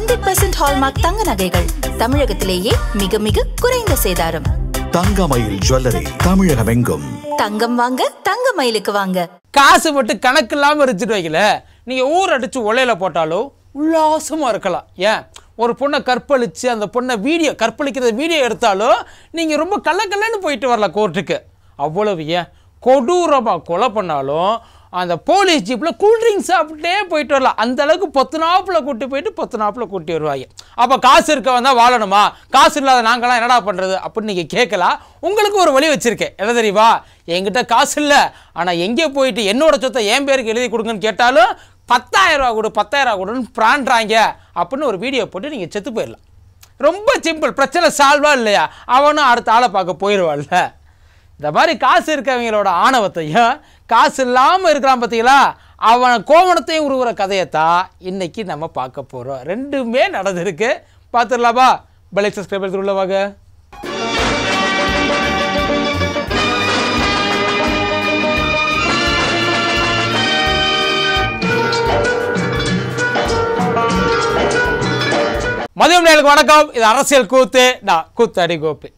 hundred percent hallmark தங்க நகைகள் தமிழகத்திலேயே மிக மிக குறைந்த சேதாரம் தங்கமயில் ஜுவல்லரி தமிழகம் எங்கும் தங்கம் வாங்க தங்க மயிலுக்கு வாங்க காசு மட்டும் கணக்கு இல்லாமல் இருந்துட்டு வைக்கல நீங்க ஊர் அடித்து ஒலையில போட்டாலும் உல்லாசமா இருக்கலாம் ஏன் ஒரு பொண்ணை கற்பழித்து அந்த பொண்ணை வீடியோ கற்பழிக்கிறத வீடியோ எடுத்தாலும் நீங்கள் ரொம்ப கள்ளக்கல்லன்னு போயிட்டு வரலாம் கோர்ட்டுக்கு அவ்வளவு ஏன் கொடூரமாக கொலை பண்ணாலும் அந்த போலீஸ் ஜீப்பில் கூல்ட்ரிங்க்ஸ் சாப்பிட்டே போயிட்டு வரலாம் அந்த அளவுக்கு பத்து நாப்பில் கூட்டி போயிட்டு பத்து நாப்பில் கூட்டி வருவாங்க அப்போ காசு இருக்க வந்தால் வாழணுமா காசு இல்லாத நாங்களாம் என்னடா பண்ணுறது அப்படின்னு நீங்கள் கேட்கலாம் உங்களுக்கு ஒரு வழி வச்சுருக்கேன் எதை தெரியுமா எங்கிட்ட காசு இல்லை ஆனால் எங்கே போயிட்டு என்னோட சொத்தை என் பேருக்கு எழுதி கொடுங்கன்னு கேட்டாலும் பத்தாயிரம் ரூபா கொடு பத்தாயிரம் ரூபா கொடுன்னு பிராண்டாங்க அப்படின்னு ஒரு வீடியோ போட்டு நீங்கள் செத்து போயிடலாம் ரொம்ப சிம்பிள் பிரச்சனை சால்வாக இல்லையா அவனும் அடுத்த ஆளை பார்க்க போயிடுவாள்ல இந்த மாதிரி காசு இருக்கவங்களோட ஆணவத்தையும் காசு இல்லாமல் இருக்கிறான் பார்த்தீங்களா அவன் கோவணத்தையும் உருவுற கதையைத்தான் இன்றைக்கி நம்ம பார்க்க போகிறோம் ரெண்டுமே நடந்திருக்கு பார்த்துடலாமா பிளேக் சப்ஸ்கிரைபர் உள்ளவாக மதியம் நேருக்கு வணக்கம் இது அரசியல் கூத்து நான் அடி கோப்பு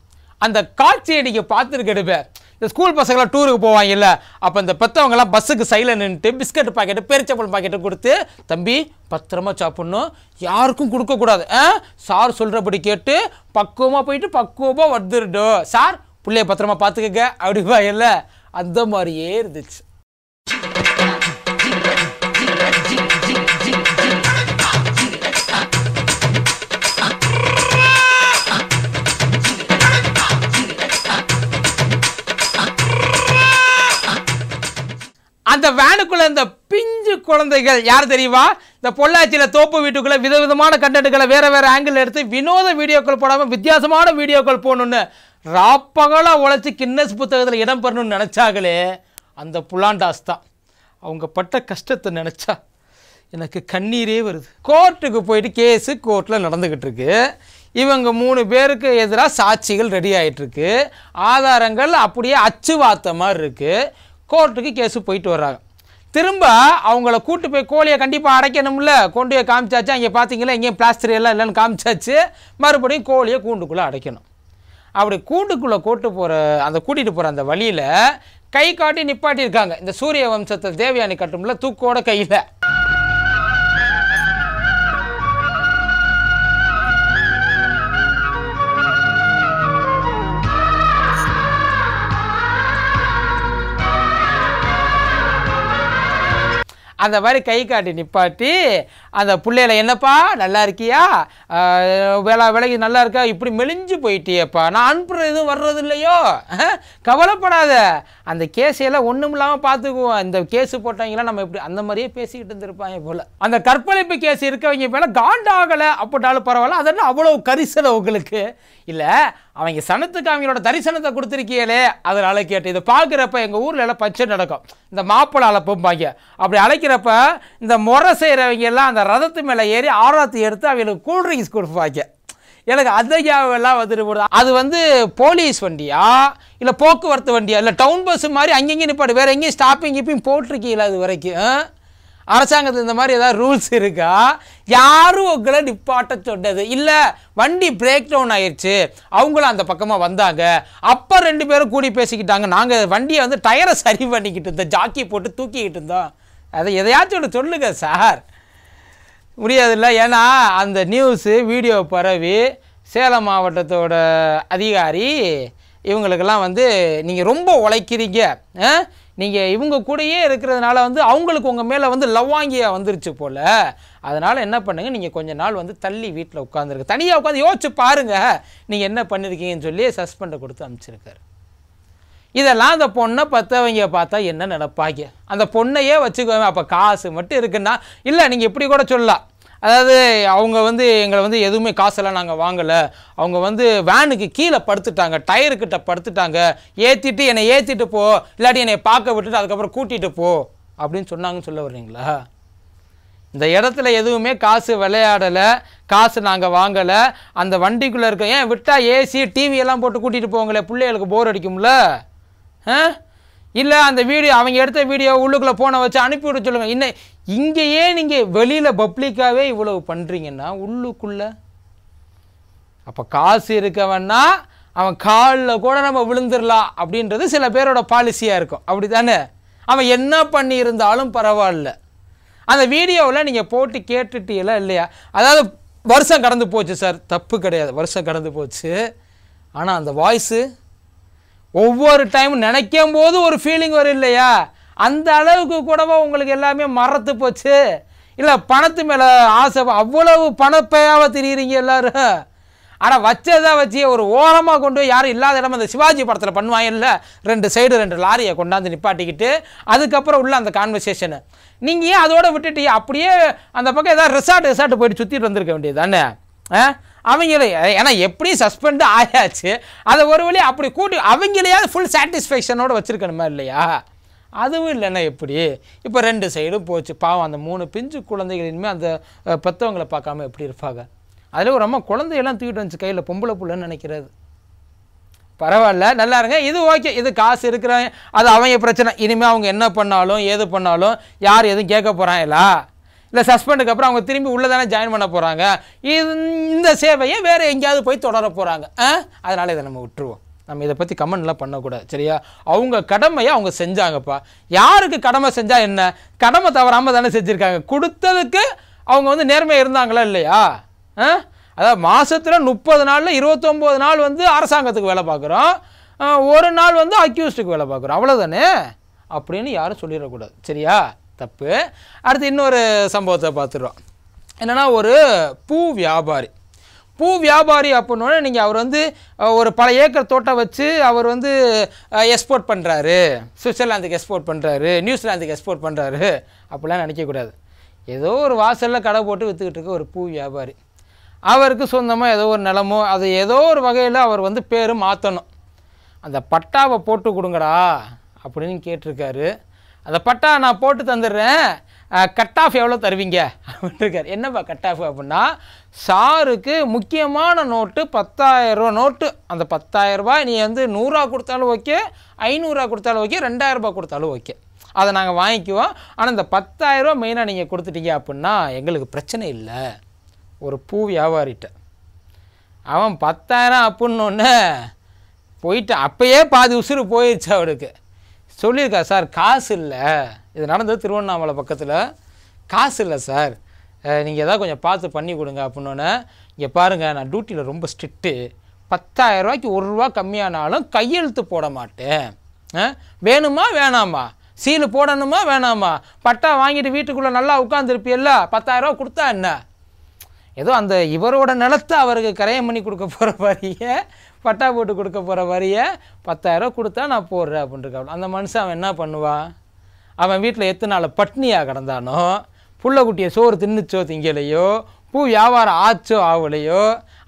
அந்த காட்சியை நீங்கள் பார்த்துருக்கெடுப்பேன் இந்த ஸ்கூல் பசங்களாம் டூருக்கு போவாங்கல்ல அப்போ இந்த பெற்றவங்களாம் பஸ்ஸுக்கு சைடில் நின்றுட்டு பிஸ்கட் பாக்கெட்டு பேரிச்சப்பழம் பாக்கெட்டு கொடுத்து தம்பி பத்திரமா சாப்பிட்ணும் யாருக்கும் கொடுக்கக்கூடாது ஆ சார் சொல்கிறபடி கேட்டு பக்குவமாக போயிட்டு பக்குவமாக வந்துடுடோ சார் பிள்ளைய பத்திரமா பார்த்துக்கங்க அப்படிவா இல்லை அந்த மாதிரியே இருந்துச்சு அந்த வேனுக்குள்ள இந்த பிஞ்சு குழந்தைகள் யார் தெரியுமா இந்த பொள்ளாச்சியில் தோப்பு வீட்டுக்குள்ளே விதவிதமான கண்டென்ட்டுகளை வேறு வேறு ஆங்கிள் எடுத்து வினோத வீடியோக்கள் போடாமல் வித்தியாசமான வீடியோக்கள் போகணுன்னு ராப்பகலாக உழைச்சி கின்னஸ் புத்தகத்தில் இடம் பெறணும்னு நினச்சாங்களே அந்த புலாண்டாஸ் தான் அவங்க பட்ட கஷ்டத்தை நினச்சா எனக்கு கண்ணீரே வருது கோர்ட்டுக்கு போயிட்டு கேஸு கோர்ட்டில் நடந்துக்கிட்டு இருக்கு இவங்க மூணு பேருக்கு எதிராக சாட்சிகள் ரெடி ஆகிட்டுருக்கு ஆதாரங்கள் அப்படியே அச்சு வார்த்தை மாதிரி இருக்குது கோர்ட்டுக்கு கேஸு போயிட்டு வர்றாங்க திரும்ப அவங்கள கூட்டு போய் கோழியை கண்டிப்பாக அடைக்கணும்ல கொண்டு போய் காமிச்சாச்சு அங்கே பார்த்தீங்களா எங்கேயும் பிளாஸ்டர் எல்லாம் இல்லைன்னு காமிச்சாச்சு மறுபடியும் கோழியை கூண்டுக்குள்ளே அடைக்கணும் அப்படி கூண்டுக்குள்ளே கூட்டு போகிற அந்த கூட்டிகிட்டு போகிற அந்த வழியில் கை காட்டி நிப்பாட்டியிருக்காங்க இந்த சூரிய வம்சத்தை தேவயானி கட்டும்ல தூக்கோட கையில் அந்த மாதிரி கை காட்டி நிப்பாட்டி அந்த பிள்ளையில என்னப்பா நல்லா இருக்கியா வேலை விலகி நல்லா இருக்கா இப்படி மெலிஞ்சு போயிட்டியப்பா நான் அனுப்புகிற எதுவும் வர்றது இல்லையோ கவலைப்படாத அந்த கேஸையெல்லாம் ஒன்றும் இல்லாமல் பார்த்துக்குவோம் இந்த கேஸு போட்டவங்களாம் நம்ம இப்படி அந்த மாதிரியே பேசிக்கிட்டு இருந்திருப்பாங்க போல் அந்த கற்பழிப்பு கேஸ் இருக்கவங்க மேலே காண்டாகலை அப்பட்டாலும் பரவாயில்ல என்ன அவ்வளோ கரிசல உங்களுக்கு இல்லை அவங்க சனத்துக்கு அவங்களோட தரிசனத்தை கொடுத்துருக்கியலே அதனால் கேட்டு இதை பார்க்குறப்ப எங்கள் ஊரில் எல்லாம் பச்சை நடக்கும் இந்த மாப்பிள்ளை அழைப்பும்பாங்க அப்படி அழைக்கிறப்ப இந்த முறை செய்கிறவங்க எல்லாம் அந்த ரதத்து மேலே ஏறி ஆராத்தி எடுத்து அவங்களுக்கு கூல்ட்ரிங்க்ஸ் கொடுப்பாங்க எனக்கு அந்த ஜாவெல்லாம் வந்துட்டு போடுது அது வந்து போலீஸ் வண்டியா இல்லை போக்குவரத்து வண்டியா இல்லை டவுன் பஸ் மாதிரி அங்கங்கே நிப்பாடு வேறு எங்கேயும் ஸ்டாப்பிங் இப்பயும் போட்டிருக்கீங்களா அது வரைக்கும் அரசாங்கத்தில் இந்த மாதிரி ஏதாவது ரூல்ஸ் இருக்கா யாரும் உங்களை நிப்பாட்ட சொன்னது இல்லை வண்டி பிரேக் டவுன் ஆயிடுச்சு அவங்களும் அந்த பக்கமாக வந்தாங்க அப்போ ரெண்டு பேரும் கூடி பேசிக்கிட்டாங்க நாங்கள் வண்டியை வந்து டயரை சரி பண்ணிக்கிட்டு இருந்தோம் ஜாக்கி போட்டு தூக்கிக்கிட்டு இருந்தோம் அதை எதையாச்சும் ஒன்று சொல்லுங்கள் சார் முடியாதுல்ல ஏன்னா அந்த நியூஸு வீடியோ பரவி சேலம் மாவட்டத்தோட அதிகாரி இவங்களுக்கெல்லாம் வந்து நீங்கள் ரொம்ப உழைக்கிறீங்க நீங்கள் இவங்க கூடயே இருக்கிறதுனால வந்து அவங்களுக்கு உங்கள் மேலே வந்து லவ்வாங்கியாக வந்துருச்சு போல் அதனால் என்ன பண்ணுங்கள் நீங்கள் கொஞ்ச நாள் வந்து தள்ளி வீட்டில் உட்காந்துருக்கு தனியாக உட்காந்து யோசிச்சு பாருங்கள் நீங்கள் என்ன பண்ணியிருக்கீங்கன்னு சொல்லி சஸ்பெண்டை கொடுத்து அனுப்பிச்சிருக்காரு இதெல்லாம் அந்த பொண்ணை பற்றவங்க பார்த்தா என்ன நினப்பாங்க அந்த பொண்ணையே வச்சுக்கோங்க அப்போ காசு மட்டும் இருக்குன்னா இல்லை நீங்கள் இப்படி கூட சொல்லலாம் அதாவது அவங்க வந்து எங்களை வந்து எதுவுமே காசெல்லாம் நாங்கள் வாங்கலை அவங்க வந்து வேனுக்கு கீழே படுத்துட்டாங்க டயருக்கிட்ட படுத்துட்டாங்க ஏற்றிட்டு என்னை ஏற்றிட்டு போ இல்லாட்டி என்னை பார்க்க விட்டுட்டு அதுக்கப்புறம் கூட்டிகிட்டு போ அப்படின்னு சொன்னாங்கன்னு சொல்ல வர்றீங்களா இந்த இடத்துல எதுவுமே காசு விளையாடலை காசு நாங்கள் வாங்கலை அந்த வண்டிக்குள்ளே இருக்க ஏன் விட்டால் ஏசி டிவியெல்லாம் போட்டு கூட்டிகிட்டு போங்களே பிள்ளைகளுக்கு போர் அடிக்கும்ல ஆ இல்லை அந்த வீடியோ அவங்க எடுத்த வீடியோ உள்ளுக்குள்ளே போனை வச்சு அனுப்பிவிட சொல்லுங்கள் இன்னும் இங்கேயே நீங்கள் வெளியில் பப்ளிக்காகவே இவ்வளவு பண்ணுறீங்கன்னா உள்ளுக்குள்ளே அப்போ காசு இருக்கவன்னா அவன் காலில் கூட நம்ம விழுந்துடலாம் அப்படின்றது சில பேரோட பாலிசியாக இருக்கும் அப்படி தானே அவன் என்ன பண்ணியிருந்தாலும் பரவாயில்ல அந்த வீடியோவில் நீங்கள் போட்டு கேட்டுட்டீங்களா இல்லையா அதாவது வருஷம் கடந்து போச்சு சார் தப்பு கிடையாது வருஷம் கடந்து போச்சு ஆனால் அந்த வாய்ஸு ஒவ்வொரு டைம் நினைக்கும் போது ஒரு ஃபீலிங் வரும் இல்லையா அந்த அளவுக்கு கூடவோ உங்களுக்கு எல்லாமே மறத்து போச்சு இல்லை பணத்து மேலே ஆசை அவ்வளவு பணப்பையாக தெரியுறீங்க எல்லோரும் ஆனால் வச்சதை வச்சு ஒரு ஓரமாக கொண்டு யாரும் இல்லாத இடம் அந்த சிவாஜி படத்தில் பண்ணுவாங்க இல்லை ரெண்டு சைடு ரெண்டு லாரியை கொண்டாந்து நிப்பாட்டிக்கிட்டு அதுக்கப்புறம் உள்ள அந்த கான்வர்சேஷனு நீங்கள் ஏன் அதோடு விட்டுட்டு அப்படியே அந்த பக்கம் ஏதாவது ரிசார்ட் ரிசார்ட் போயிட்டு சுற்றிட்டு வந்திருக்க வேண்டியது தானே ஆ அவங்கள ஏன்னா எப்படியும் சஸ்பெண்டு ஆயாச்சு அதை ஒரு வழி அப்படி கூட்டி அவங்களையாவது ஃபுல் சாட்டிஸ்ஃபேக்ஷனோடு வச்சுருக்கணுமா இல்லையா அதுவும் இல்லைன்னா எப்படி இப்போ ரெண்டு சைடும் போச்சு பாவம் அந்த மூணு பிஞ்சு குழந்தைகள் இனிமேல் அந்த பெற்றவங்களை பார்க்காம எப்படி இருப்பாங்க அதில் ஒரு அம்மா குழந்தையெல்லாம் தூக்கிட்டு வந்துச்சு கையில் பொம்பளை புள்ளன்னு நினைக்கிறது பரவாயில்ல நல்லா இருங்க இது ஓகே இது காசு இருக்கிறேன் அது அவங்க பிரச்சனை இனிமேல் அவங்க என்ன பண்ணாலும் ஏது பண்ணாலும் யார் எதுவும் கேட்க போகிறாங்களா இல்லை சஸ்பெண்டுக்கு அப்புறம் அவங்க திரும்பி உள்ளே தானே ஜாயின் பண்ண போகிறாங்க இந்த சேவையை வேறு எங்கேயாவது போய் தொடர போகிறாங்க அதனால் இதை நம்ம விட்டுருவோம் நம்ம இதை பற்றி கமெண்ட்லாம் பண்ணக்கூடாது சரியா அவங்க கடமையை அவங்க செஞ்சாங்கப்பா யாருக்கு கடமை செஞ்சால் என்ன கடமை தவறாமல் தானே செஞ்சுருக்காங்க கொடுத்ததுக்கு அவங்க வந்து நேர்மையாக இருந்தாங்களா இல்லையா அதாவது மாதத்தில் முப்பது நாளில் இருபத்தொம்போது நாள் வந்து அரசாங்கத்துக்கு வேலை பார்க்குறோம் ஒரு நாள் வந்து அக்யூஸ்டுக்கு வேலை பார்க்குறோம் அவ்வளோதானே அப்படின்னு யாரும் சொல்லிடக்கூடாது சரியா தப்பு அடுத்து இன்னொரு சம்பவத்தை பார்த்துருவோம் என்னென்னா ஒரு பூ வியாபாரி பூ வியாபாரி அப்படின்னோட நீங்கள் அவர் வந்து ஒரு பல ஏக்கர் தோட்டம் வச்சு அவர் வந்து எக்ஸ்போர்ட் பண்ணுறாரு சுவிட்சர்லாந்துக்கு எக்ஸ்போர்ட் பண்ணுறாரு நியூசிலாந்துக்கு எக்ஸ்போர்ட் பண்ணுறாரு அப்படிலாம் நினைக்கக்கூடாது ஏதோ ஒரு வாசலில் கடை போட்டு விற்றுக்கிட்டு இருக்க ஒரு பூ வியாபாரி அவருக்கு சொந்தமாக ஏதோ ஒரு நிலமோ அது ஏதோ ஒரு வகையில் அவர் வந்து பேர் மாற்றணும் அந்த பட்டாவை போட்டு கொடுங்கடா அப்படின்னு கேட்டிருக்காரு அந்த பட்டா நான் போட்டு தந்துடுறேன் கட் ஆஃப் எவ்வளோ தருவீங்க அப்படின்ட்டுருக்கார் என்னப்பா கட் ஆஃப் அப்படின்னா சாருக்கு முக்கியமான நோட்டு ரூபா நோட்டு அந்த பத்தாயிரரூபா நீ வந்து நூறுரூவா கொடுத்தாலும் ஓகே ஐநூறுரூவா கொடுத்தாலும் ஓகே ரெண்டாயிரரூபா கொடுத்தாலும் ஓகே அதை நாங்கள் வாங்கிக்குவோம் ஆனால் இந்த பத்தாயிரரூவா மெயினாக நீங்கள் கொடுத்துட்டீங்க அப்படின்னா எங்களுக்கு பிரச்சனை இல்லை ஒரு பூ வியாபாரிட்ட அவன் பத்தாயிரம் அப்படின்னொன்னே போயிட்டு அப்போயே பாதி உசுறு போயிடுச்சு அவனுக்கு சொல்லியிருக்கா சார் காசு இல்லை இது நடந்தது திருவண்ணாமலை பக்கத்தில் காசு இல்லை சார் நீங்கள் எதாவது கொஞ்சம் பார்த்து பண்ணி கொடுங்க அப்படின்னோன்னே இங்கே பாருங்கள் நான் டியூட்டியில் ரொம்ப ஸ்ட்ரிக்ட்டு பத்தாயிரம் ரூபாய்க்கு ஒரு ரூபா கம்மியானாலும் கையெழுத்து போட மாட்டேன் வேணுமா வேணாமா சீலு போடணுமா வேணாமா பட்டா வாங்கிட்டு வீட்டுக்குள்ளே நல்லா உட்காந்துருப்பியல்ல ரூபா கொடுத்தா என்ன ஏதோ அந்த இவரோட நிலத்தை அவருக்கு கரையம் பண்ணி கொடுக்க போகிற மாதிரியே பட்டா போட்டு கொடுக்க போகிற வரியை பத்தாயிரம் கொடுத்தா நான் போடுறேன் அப்படின்ட்டு அந்த மனுஷன் அவன் என்ன பண்ணுவான் அவன் வீட்டில் எத்தனை நாள் பட்னியாக கிடந்தானோ குட்டியை சோறு தின்னுச்சோ திங்கலையோ பூ வியாபாரம் ஆச்சோ ஆகலையோ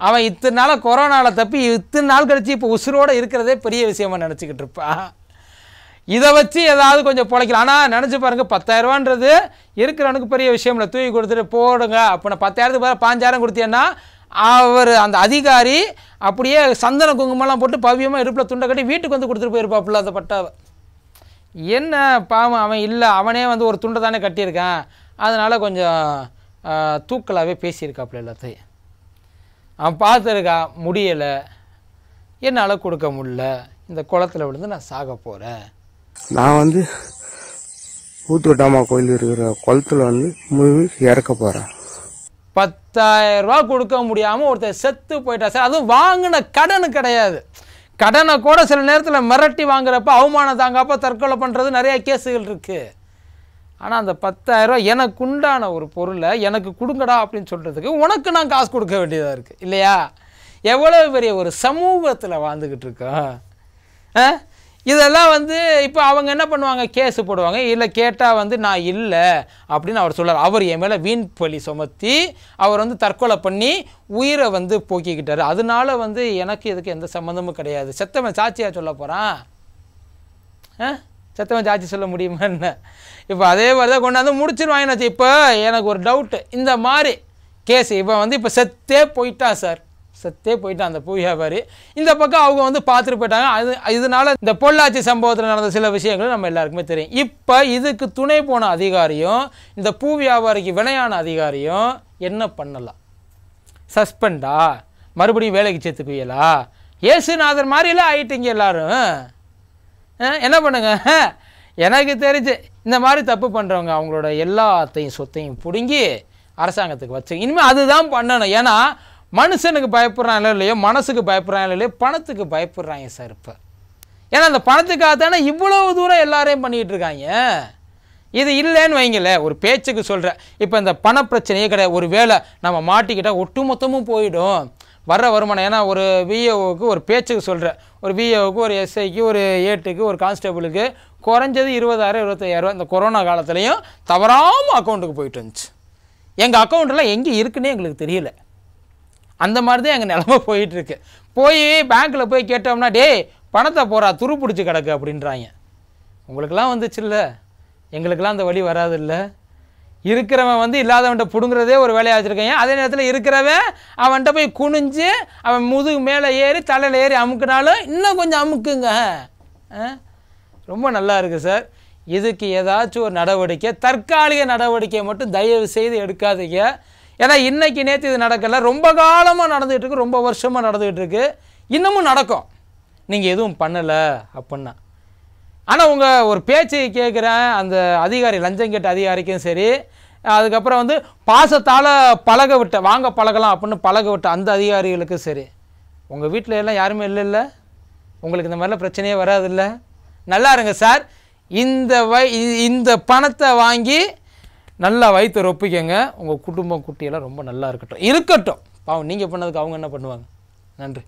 அவன் இத்தனை நாள் கொரோனாவில் தப்பி இத்தனை நாள் கழித்து இப்போ உசுரோடு இருக்கிறதே பெரிய விஷயமாக நினச்சிக்கிட்டு இருப்பான் இதை வச்சு ஏதாவது கொஞ்சம் பிழைக்கலாம் ஆனால் நினச்சி பாருங்கள் பத்தாயிரரூவான்றது இருக்கிறவனுக்கு பெரிய விஷயம் இல்லை தூக்கி கொடுத்துட்டு போடுங்க அப்போ நான் பத்தாயிரத்துக்கு பதிலாக பாஞ்சாயிரம் கொடுத்தேன்னா அவர் அந்த அதிகாரி அப்படியே சந்தன குங்குமெல்லாம் போட்டு பவியமாக இருப்பில் துண்டை கட்டி வீட்டுக்கு வந்து கொடுத்துட்டு போயிருப்பாப்புல அந்த பட்டாவை என்ன பாவம் அவன் இல்லை அவனே வந்து ஒரு துண்டை தானே கட்டியிருக்கான் அதனால் கொஞ்சம் தூக்கலாகவே பேசியிருக்காப்புல எல்லாத்தையும் அவன் பார்த்துருக்கா முடியலை என்னால் கொடுக்க முடில இந்த குளத்தில் விழுந்து நான் சாக போகிறேன் நான் வந்து ஊத்துவட்டாமா கோயில் இருக்கிற குளத்தில் வந்து முழு இறக்க போகிறேன் ரூபா கொடுக்க முடியாமல் ஒருத்தர் செத்து போயிட்டா சார் அதுவும் வாங்கின கடன் கிடையாது கடனை கூட சில நேரத்தில் மிரட்டி வாங்குறப்ப அவமானம் தாங்காப்போ தற்கொலை பண்ணுறது நிறைய கேஸுகள் இருக்குது ஆனால் அந்த ரூபா எனக்கு உண்டான ஒரு பொருளை எனக்கு கொடுங்கடா அப்படின்னு சொல்கிறதுக்கு உனக்கு நான் காசு கொடுக்க வேண்டியதாக இருக்குது இல்லையா எவ்வளோ பெரிய ஒரு சமூகத்தில் வாழ்ந்துக்கிட்டு இருக்கோம் இதெல்லாம் வந்து இப்போ அவங்க என்ன பண்ணுவாங்க கேஸு போடுவாங்க இல்லை கேட்டால் வந்து நான் இல்லை அப்படின்னு அவர் சொல்கிறார் அவர் என் மேலே வீண் பலி சுமத்தி அவர் வந்து தற்கொலை பண்ணி உயிரை வந்து போக்கிக்கிட்டார் அதனால வந்து எனக்கு இதுக்கு எந்த சம்மந்தமும் கிடையாது செத்தவன் சாட்சியாக சொல்ல போகிறான் செத்தவன் சாட்சி சொல்ல முடியுமா என்ன இப்போ அதே மாதிரி தான் கொண்டாந்து முடிச்சுருவாங்க இப்போ எனக்கு ஒரு டவுட்டு இந்த மாதிரி கேஸ் இப்போ வந்து இப்போ செத்தே போயிட்டா சார் செத்தே போயிட்டான் அந்த பூ வியாபாரி இந்த பக்கம் அவங்க வந்து பார்த்துட்டு போயிட்டாங்க அது இதனால இந்த பொள்ளாச்சி சம்பவத்தில் நடந்த சில விஷயங்கள் நம்ம எல்லாருக்குமே தெரியும் இப்போ இதுக்கு துணை போன அதிகாரியும் இந்த பூ வியாபாரிக்கு வினையான அதிகாரியும் என்ன பண்ணலாம் சஸ்பெண்டா மறுபடியும் வேலைக்கு சேர்த்துக்குவீங்களா ஏசுநாதர் மாதிரிலாம் ஆகிட்டீங்க எல்லாரும் என்ன பண்ணுங்க எனக்கு தெரிஞ்சு இந்த மாதிரி தப்பு பண்ணுறவங்க அவங்களோட எல்லாத்தையும் சொத்தையும் பிடுங்கி அரசாங்கத்துக்கு வச்சு இனிமேல் அதுதான் பண்ணணும் ஏன்னா மனுஷனுக்கு பயப்படுறான் இல்லையோ மனசுக்கு பயப்படுறான் இல்லையோ பணத்துக்கு பயப்படுறாங்க சார் இப்போ ஏன்னா அந்த பணத்துக்காக தானே இவ்வளோ தூரம் எல்லாரையும் பண்ணிகிட்டு இருக்காங்க இது இல்லைன்னு வைங்கள ஒரு பேச்சுக்கு சொல்கிற இப்போ இந்த பண பிரச்சனையே கிடையாது ஒரு வேலை நம்ம மாட்டிக்கிட்டால் ஒட்டுமொத்தமும் போயிடும் வர்ற வருமானம் ஏன்னா ஒரு விஏஓவுக்கு ஒரு பேச்சுக்கு சொல்கிற ஒரு விஏஓவுக்கு ஒரு எஸ்ஐக்கு ஒரு ஏட்டுக்கு ஒரு கான்ஸ்டபுளுக்கு குறைஞ்சது இருபதாயிரம் இருபத்தையாயிரம் இந்த கொரோனா காலத்துலேயும் தவறாமல் அக்கௌண்ட்டுக்கு போயிட்டு இருந்துச்சு எங்கள் அக்கௌண்ட்டில் எங்கே இருக்குன்னே எங்களுக்கு தெரியல அந்த மாதிரி தான் எங்கள் நிலமை போயிட்டுருக்கு போய் பேங்க்கில் போய் கேட்டோம்னா டே பணத்தை போகிறா துரு பிடிச்சி கிடக்கு அப்படின்றாங்க உங்களுக்கெல்லாம் வந்துச்சு இல்லை எங்களுக்கெல்லாம் அந்த வழி வராது இல்லை இருக்கிறவன் வந்து இல்லாதவன்ட்ட பிடுங்குறதே ஒரு வேலையாக வச்சுருக்கேன் அதே நேரத்தில் இருக்கிறவன் அவன்கிட்ட போய் குனிஞ்சு அவன் முதுகு மேலே ஏறி தலையில் ஏறி அமுக்குனாலும் இன்னும் கொஞ்சம் அமுக்குங்க ரொம்ப நல்லா இருக்குது சார் இதுக்கு ஏதாச்சும் ஒரு நடவடிக்கை தற்காலிக நடவடிக்கை மட்டும் தயவு செய்து எடுக்காதீங்க ஏன்னா இன்றைக்கி நேற்று இது நடக்கலை ரொம்ப காலமாக நடந்துகிட்ருக்கு ரொம்ப வருஷமாக நடந்துகிட்ருக்கு இன்னமும் நடக்கும் நீங்கள் எதுவும் பண்ணலை அப்படின்னா ஆனால் உங்கள் ஒரு பேச்சு கேட்குறேன் அந்த அதிகாரி லஞ்சம் கேட்ட அதிகாரிக்கும் சரி அதுக்கப்புறம் வந்து பாசத்தால் பழக விட்ட வாங்க பழகலாம் அப்படின்னு பழக விட்ட அந்த அதிகாரிகளுக்கும் சரி உங்கள் வீட்டில் எல்லாம் யாருமே இல்லை இல்லை உங்களுக்கு இந்த மாதிரிலாம் பிரச்சனையே இல்லை நல்லா இருங்க சார் இந்த வை இந்த பணத்தை வாங்கி நல்லா வயிற்று ரொப்பிக்கங்க உங்கள் குடும்பம் குட்டியெல்லாம் ரொம்ப நல்லா இருக்கட்டும் இருக்கட்டும் பாவம் நீங்கள் பண்ணதுக்கு அவங்க என்ன பண்ணுவாங்க நன்றி